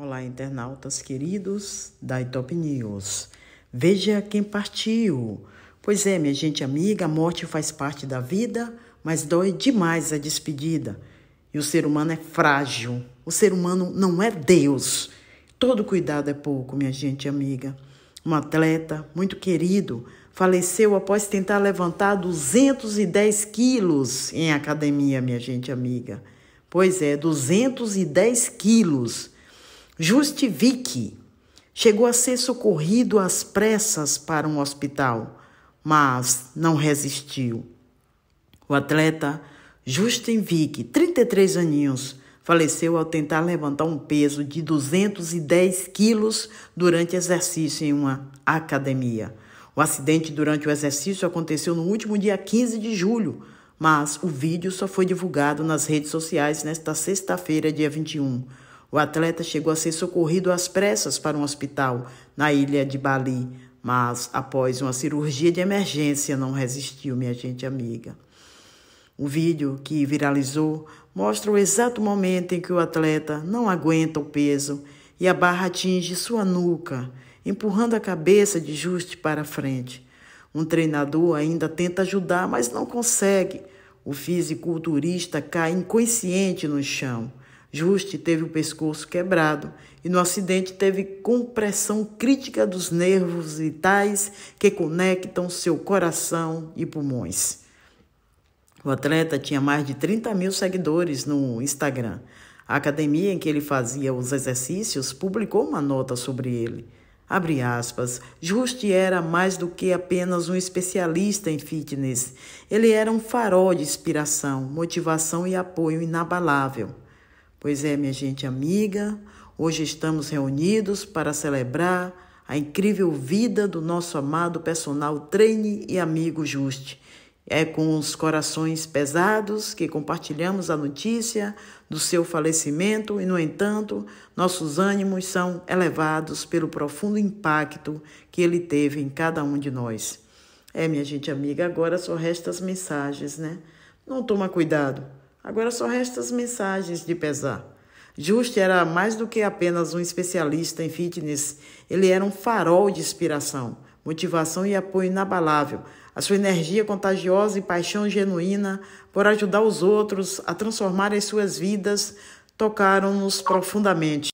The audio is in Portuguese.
Olá, internautas queridos da Itop News. Veja quem partiu. Pois é, minha gente amiga, a morte faz parte da vida, mas dói demais a despedida. E o ser humano é frágil. O ser humano não é Deus. Todo cuidado é pouco, minha gente amiga. Um atleta muito querido faleceu após tentar levantar 210 quilos em academia, minha gente amiga. Pois é, 210 quilos. Justifique chegou a ser socorrido às pressas para um hospital, mas não resistiu. O atleta Justin Vick, 33 aninhos, faleceu ao tentar levantar um peso de 210 quilos durante exercício em uma academia. O acidente durante o exercício aconteceu no último dia 15 de julho, mas o vídeo só foi divulgado nas redes sociais nesta sexta-feira, dia 21. O atleta chegou a ser socorrido às pressas para um hospital na ilha de Bali, mas após uma cirurgia de emergência não resistiu, minha gente amiga. O vídeo que viralizou mostra o exato momento em que o atleta não aguenta o peso e a barra atinge sua nuca, empurrando a cabeça de Juste para frente. Um treinador ainda tenta ajudar, mas não consegue. O fisiculturista cai inconsciente no chão. Juste teve o pescoço quebrado e no acidente teve compressão crítica dos nervos vitais que conectam seu coração e pulmões. O atleta tinha mais de 30 mil seguidores no Instagram. A academia em que ele fazia os exercícios publicou uma nota sobre ele. Abre aspas, Juste era mais do que apenas um especialista em fitness. Ele era um farol de inspiração, motivação e apoio inabalável. Pois é, minha gente amiga, hoje estamos reunidos para celebrar a incrível vida do nosso amado personal treine e amigo Juste. É com os corações pesados que compartilhamos a notícia do seu falecimento e, no entanto, nossos ânimos são elevados pelo profundo impacto que ele teve em cada um de nós. É, minha gente amiga, agora só restam as mensagens, né? Não toma cuidado Agora só restam as mensagens de pesar. Just era mais do que apenas um especialista em fitness, ele era um farol de inspiração, motivação e apoio inabalável. A sua energia contagiosa e paixão genuína por ajudar os outros a transformar as suas vidas tocaram-nos profundamente.